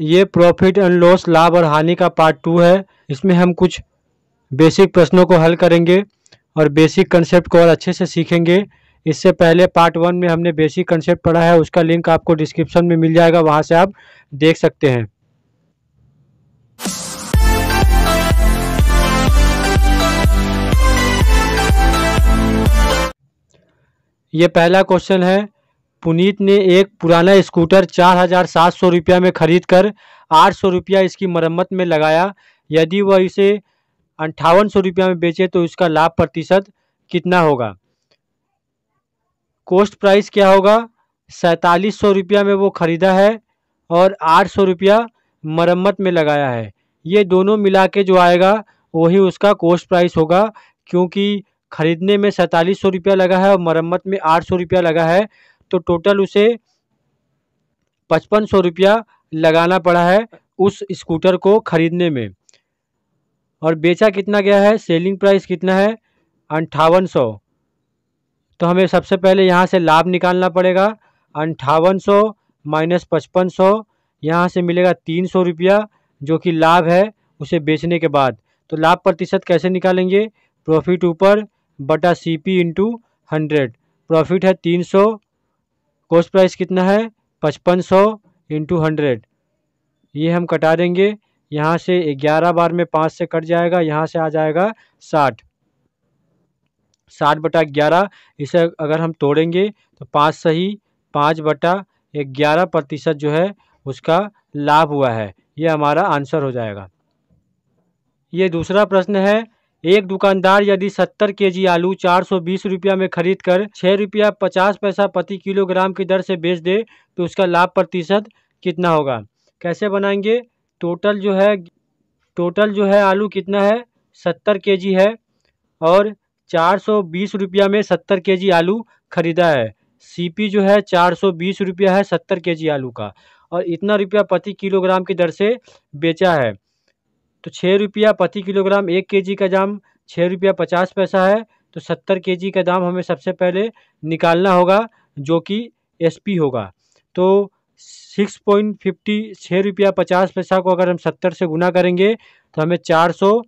ये profit and loss लाभ और हानि का पार्ट टू है इसमें हम कुछ बेसिक प्रश्नों को हल करेंगे और बेसिक कंसेप्ट को और अच्छे से सीखेंगे इससे पहले पार्ट वन में हमने बेसिक कंसेप्ट पढ़ा है उसका लिंक आपको डिस्क्रिप्शन में मिल जाएगा वहाँ से आप देख सकते हैं ये पहला क्वेश्चन है पुनीत ने एक पुराना स्कूटर चार हजार सात सौ रुपया में खरीद कर आठ सौ रुपया इसकी मरम्मत में लगाया यदि वह इसे अंठावन सौ रुपया में बेचे तो इसका लाभ प्रतिशत कितना होगा कोस्ट प्राइस क्या होगा सैंतालीस सौ रुपया में वो ख़रीदा है और आठ सौ रुपया मरम्मत में लगाया है ये दोनों मिला के जो आएगा वही उसका कोस्ट प्राइस होगा क्योंकि ख़रीदने में सैंतालीस सौ रुपया लगा है और मरम्मत में आठ सौ रुपया लगा है तो टोटल उसे पचपन सौ रुपया लगाना पड़ा है उस स्कूटर को ख़रीदने में और बेचा कितना गया है सेलिंग प्राइस कितना है अंठावन सौ तो हमें सबसे पहले यहाँ से लाभ निकालना पड़ेगा अंठावन सौ माइनस पचपन सौ यहाँ से मिलेगा तीन सौ रुपया जो कि लाभ है उसे बेचने के बाद तो लाभ प्रतिशत कैसे निकालेंगे प्रॉफिट ऊपर बटा C P into hundred profit है तीन सौ कॉस्ट प्राइस कितना है पचपन सौ इंटू हंड्रेड ये हम कटा देंगे यहाँ से ग्यारह बार में पाँच से कट जाएगा यहाँ से आ जाएगा साठ साठ बटा ग्यारह इसे अगर हम तोड़ेंगे तो पाँच सही पाँच बटा ग्यारह प्रतिशत जो है उसका लाभ हुआ है ये हमारा आंसर हो जाएगा ये दूसरा प्रश्न है एक दुकानदार यदि 70 केजी आलू चार सौ बीस रुपया में खरीद कर छः रुपया पचास पैसा प्रति किलोग्राम की दर से बेच दे तो उसका लाभ प्रतिशत कितना होगा कैसे बनाएंगे टोटल जो है टोटल जो है आलू कितना है सत्तर के जी है और चार सौ बीस रुपया में सत्तर के जी आलू खरीदा है सीपी जो है चार सौ बीस रुपया है सत्तर के जी आलू का और इतना रुपया प्रति किलोग्राम की दर से बेचा है तो छः रुपया प्रति किलोग्राम एक केजी का दाम छः रुपया पचास पैसा है तो सत्तर केजी का दाम हमें सबसे पहले निकालना होगा जो कि एसपी होगा तो सिक्स पॉइंट फिफ्टी छः रुपया पचास पैसा को अगर हम सत्तर से गुना करेंगे तो हमें चार सौ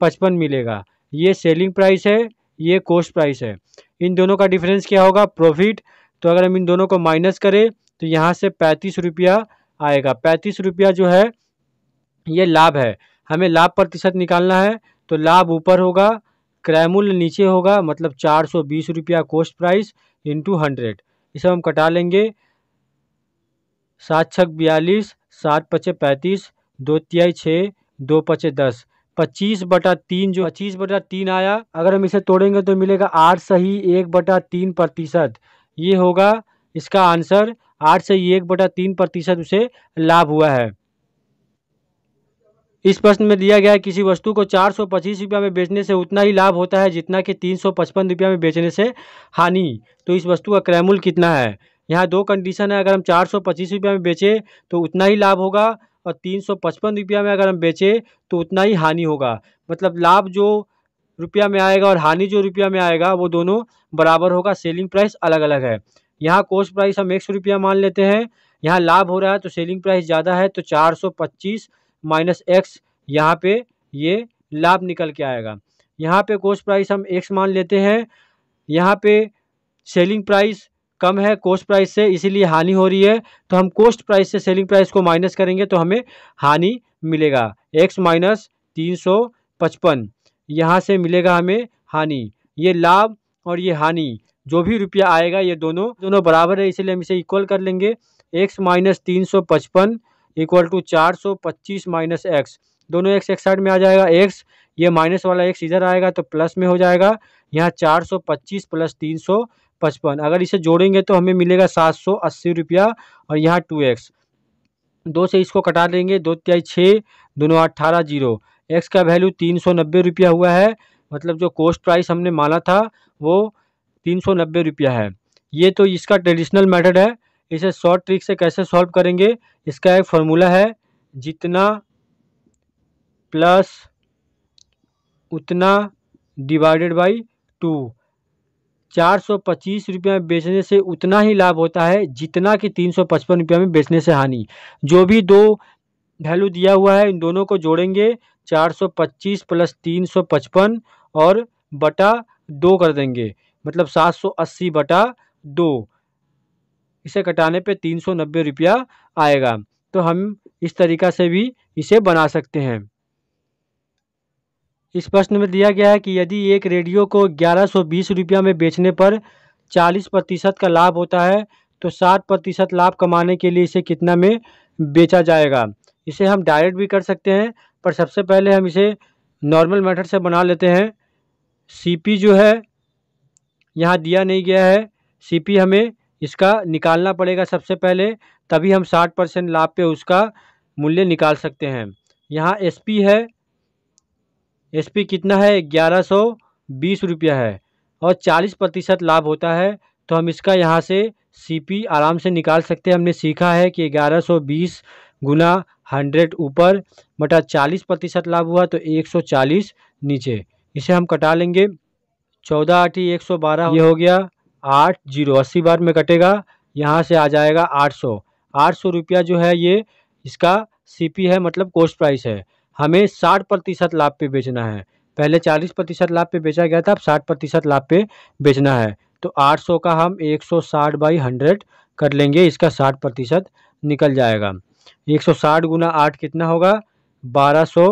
पचपन मिलेगा ये सेलिंग प्राइस है ये कोस्ट प्राइस है इन दोनों का डिफरेंस क्या होगा प्रॉफिट तो अगर हम इन दोनों को माइनस करें तो यहाँ से पैंतीस रुपया आएगा पैंतीस रुपया जो है ये लाभ है हमें लाभ प्रतिशत निकालना है तो लाभ ऊपर होगा क्रय मूल्य नीचे होगा मतलब चार सौ बीस रुपया कोस्ट प्राइस इंटू हंड्रेड इसे हम कटा लेंगे सात छक बयालीस सात पचे पैंतीस दो तिहाई छः दो पचे दस पच्चीस बटा तीन जो पच्चीस बटा तीन आया अगर हम इसे तोड़ेंगे तो मिलेगा आठ सही एक बटा तीन प्रतिशत ये होगा इसका आंसर आठ सही एक बटा तीन प्रतिशत उसे लाभ हुआ है इस प्रश्न में दिया गया है किसी वस्तु को चार सौ पच्चीस रुपया में बेचने से उतना ही लाभ होता है जितना कि तीन सौ पचपन रुपया में बेचने से हानि तो इस वस्तु का क्रय कितना है यहाँ दो कंडीशन है अगर हम चार सौ पच्चीस रुपया में बेचें तो उतना ही लाभ होगा और तीन सौ पचपन रुपया में अगर हम बेचें तो उतना ही हानि होगा मतलब लाभ जो रुपया में आएगा और हानि जो रुपया में आएगा वो दोनों बराबर होगा सेलिंग प्राइस अलग अलग है यहाँ कोस्ट प्राइस हम एक सौ रुपया मान लेते हैं यहाँ लाभ हो रहा है तो सेलिंग प्राइस ज़्यादा है तो चार सौ पच्चीस माइनस एक्स यहाँ पे ये लाभ निकल के आएगा यहाँ पे कोस्ट प्राइस हम एक्स मान लेते हैं यहाँ पे सेलिंग प्राइस कम है कोस्ट प्राइस से इसीलिए हानि हो रही है तो हम कोस्ट प्राइस से सेलिंग प्राइस को माइनस करेंगे तो हमें हानि मिलेगा एक्स माइनस तीन सौ पचपन यहाँ से मिलेगा हमें हानि ये लाभ और ये हानि जो भी रुपया आएगा ये दोनों दोनों बराबर है इसलिए हम इसे इक्वल कर लेंगे एक्स माइनस तीन सौ पचपन इक्वल टू चार सौ पच्चीस माइनस एक्स दोनों एक्स एक साइड में आ जाएगा एक्स ये माइनस वाला एक्स इधर आएगा तो प्लस में हो जाएगा यहाँ चार सौ पच्चीस प्लस तीन सौ पचपन अगर इसे जोड़ेंगे तो हमें मिलेगा सात सौ अस्सी रुपया और यहाँ टू एक्स दो से इसको कटा देंगे दो त्याई छः दोनों अट्ठारह जीरो एक्स का वैल्यू तीन सौ नब्बे रुपया हुआ है मतलब जो कोस्ट प्राइस हमने माना था वो तीन सौ नब्बे रुपया है ये तो इसका ट्रेडिशनल मेथड है इसे शॉर्ट ट्रिक से कैसे सॉल्व करेंगे इसका एक फॉर्मूला है जितना प्लस उतना डिवाइडेड बाई टू चार सौ पच्चीस रुपये में बेचने से उतना ही लाभ होता है जितना कि तीन सौ पचपन रुपये में बेचने से हानि जो भी दो वैल्यू दिया हुआ है इन दोनों को जोड़ेंगे चार सौ पच्चीस प्लस तीन सौ पचपन और बटा दो कर देंगे मतलब सात सौ अस्सी बटा दो इसे कटाने पे तीन सौ नब्बे रुपया आएगा तो हम इस तरीका से भी इसे बना सकते हैं इस प्रश्न में दिया गया है कि यदि एक रेडियो को ग्यारह सौ बीस रुपया में बेचने पर चालीस प्रतिशत का लाभ होता है तो साठ प्रतिशत लाभ कमाने के लिए इसे कितना में बेचा जाएगा इसे हम डायरेक्ट भी कर सकते हैं पर सबसे पहले हम इसे नॉर्मल मेथड से बना लेते हैं सीपी जो है यहाँ दिया नहीं गया है सीपी हमें इसका निकालना पड़ेगा सबसे पहले तभी हम साठ परसेंट लाभ पे उसका मूल्य निकाल सकते हैं यहाँ एसपी है एसपी कितना है ग्यारह सौ बीस रुपया है और चालीस प्रतिशत लाभ होता है तो हम इसका यहाँ से सीपी आराम से निकाल सकते हैं हमने सीखा है कि ग्यारह सौ बीस गुना हंड्रेड ऊपर बटा चालीस प्रतिशत लाभ हुआ तो एक सौ चालीस नीचे इसे हम कटा लेंगे चौदह आठी एक सौ बारह ये हो गया आठ जीरो अस्सी बार में कटेगा यहाँ से आ जाएगा आठ सौ आठ सौ रुपया जो है ये इसका सीपी है मतलब कोस्ट प्राइस है हमें साठ प्रतिशत लाभ पे बेचना है पहले चालीस प्रतिशत लाभ पे बेचा गया था अब साठ प्रतिशत लाभ पे बेचना है तो आठ सौ का हम एक सौ साठ बाई हंड्रेड कर लेंगे इसका साठ प्रतिशत निकल जाएगा एक सौ साठ गुना आठ कितना होगा बारह सौ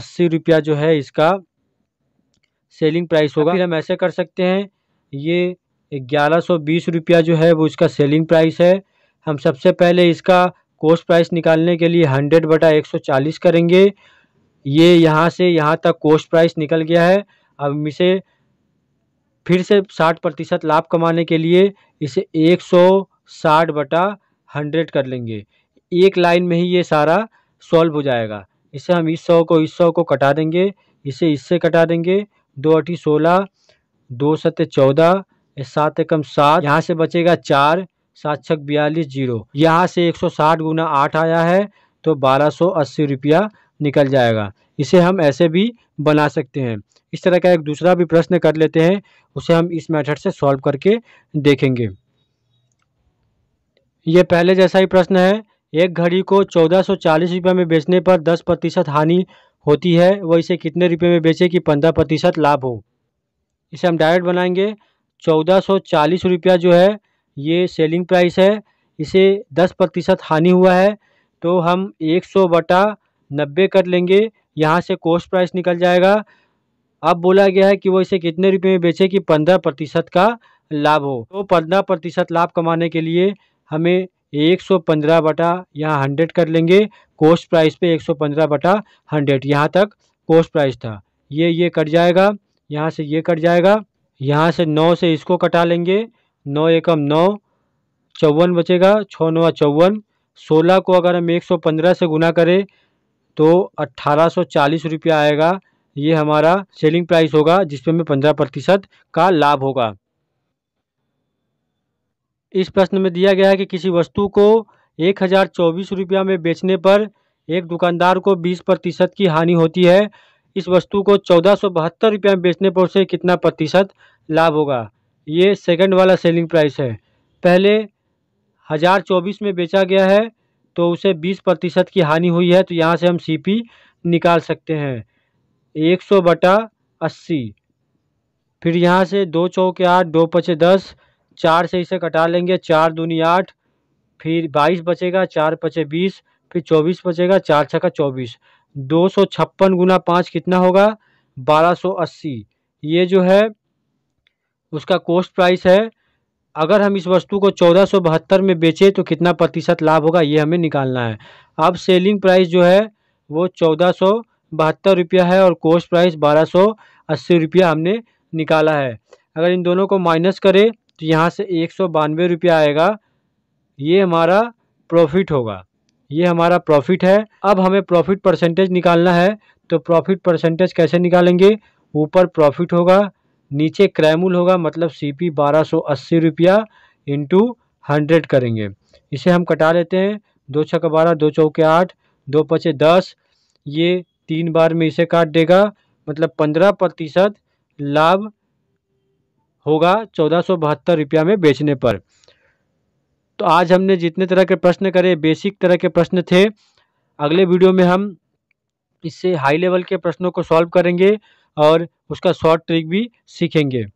अस्सी रुपया जो है इसका सेलिंग प्राइस होगा हाँ। फिर हम ऐसे कर सकते हैं ये ग्यारह सौ बीस रुपया जो है वो इसका सेलिंग प्राइस है हम सबसे पहले इसका कोस्ट प्राइस निकालने के लिए हंड्रेड बटा एक सौ चालीस करेंगे ये यहाँ से यहाँ तक कोस्ट प्राइस निकल गया है अब इसे फिर से साठ प्रतिशत लाभ कमाने के लिए इसे एक सौ साठ बटा हंड्रेड कर लेंगे एक लाइन में ही ये सारा सॉल्व हो जाएगा इसे हम इस सौ को इस सौ को कटा देंगे इसे इससे कटा देंगे दो अठी सोलह दो सत्य चौदह सात एकम सात यहाँ से बचेगा चार सात छक बयालीस जीरो यहाँ से एक सौ साठ गुना आठ आया है तो बारह सौ अस्सी रुपया निकल जाएगा इसे हम ऐसे भी बना सकते हैं इस तरह का एक दूसरा भी प्रश्न कर लेते हैं उसे हम इस मेथड से सॉल्व करके देखेंगे ये पहले जैसा ही प्रश्न है एक घड़ी को चौदह सौ चालीस रुपये में बेचने पर दस प्रतिशत हानि होती है वह इसे कितने रुपये में बेचे कि पंद्रह प्रतिशत लाभ हो इसे हम डायरेक्ट बनाएंगे चौदह सौ चालीस रुपया जो है ये सेलिंग प्राइस है इसे दस प्रतिशत हानि हुआ है तो हम एक सौ बटा नब्बे कर लेंगे यहाँ से कोस्ट प्राइस निकल जाएगा अब बोला गया है कि वो इसे कितने रुपये में बेचे कि पंद्रह प्रतिशत का लाभ हो तो पंद्रह प्रतिशत लाभ कमाने के लिए हमें एक सौ पंद्रह बटा यहाँ हंड्रेड कर लेंगे कोस्ट प्राइस पे एक सौ पंद्रह बटा हंड्रेड यहाँ तक कोस्ट प्राइस था ये ये कट जाएगा यहाँ से ये कट जाएगा यहाँ से नौ से इसको कटा लेंगे नौ एकम नौ चौवन बचेगा छः नौ चौवन सोलह को अगर हम एक सौ पंद्रह से गुना करें तो अट्ठारह सौ चालीस रुपया आएगा ये हमारा सेलिंग प्राइस होगा जिसपे हमें पंद्रह प्रतिशत का लाभ होगा इस प्रश्न में दिया गया है कि किसी वस्तु को एक हज़ार चौबीस रुपया में बेचने पर एक दुकानदार को बीस प्रतिशत की हानि होती है इस वस्तु को चौदह सौ बहत्तर रुपये में बेचने पर उसे कितना प्रतिशत लाभ होगा ये सेकंड वाला सेलिंग प्राइस है पहले हज़ार चौबीस में बेचा गया है तो उसे बीस प्रतिशत की हानि हुई है तो यहाँ से हम सीपी निकाल सकते हैं एक सौ बटा अस्सी फिर यहाँ से दो चौके आठ दो पचे दस चार से इसे कटा लेंगे चार दूनी आठ फिर बाईस बचेगा चार पचे बीस फिर चौबीस बचेगा चार छका चौबीस दो सौ छप्पन गुना पाँच कितना होगा बारह सौ अस्सी ये जो है उसका कोस्ट प्राइस है अगर हम इस वस्तु को चौदह सौ बहत्तर में बेचें तो कितना प्रतिशत लाभ होगा ये हमें निकालना है अब सेलिंग प्राइस जो है वो चौदह सौ बहत्तर रुपया है और कोस्ट प्राइस बारह सौ अस्सी रुपया हमने निकाला है अगर इन दोनों को माइनस करें तो यहाँ से एक सौ बानवे रुपया आएगा ये हमारा प्रॉफिट होगा ये हमारा प्रॉफिट है अब हमें प्रॉफिट परसेंटेज निकालना है तो प्रॉफिट परसेंटेज कैसे निकालेंगे ऊपर प्रॉफिट होगा नीचे क्रैमूल होगा मतलब सी पी बारह सौ अस्सी रुपया इंटू हंड्रेड करेंगे इसे हम कटा लेते हैं दो का बारह दो चौके आठ दो पचे दस ये तीन बार में इसे काट देगा मतलब पंद्रह प्रतिशत लाभ होगा चौदह सौ बहत्तर रुपया में बेचने पर तो आज हमने जितने तरह के प्रश्न करे बेसिक तरह के प्रश्न थे अगले वीडियो में हम इससे हाई लेवल के प्रश्नों को सॉल्व करेंगे और उसका शॉर्ट ट्रिक भी सीखेंगे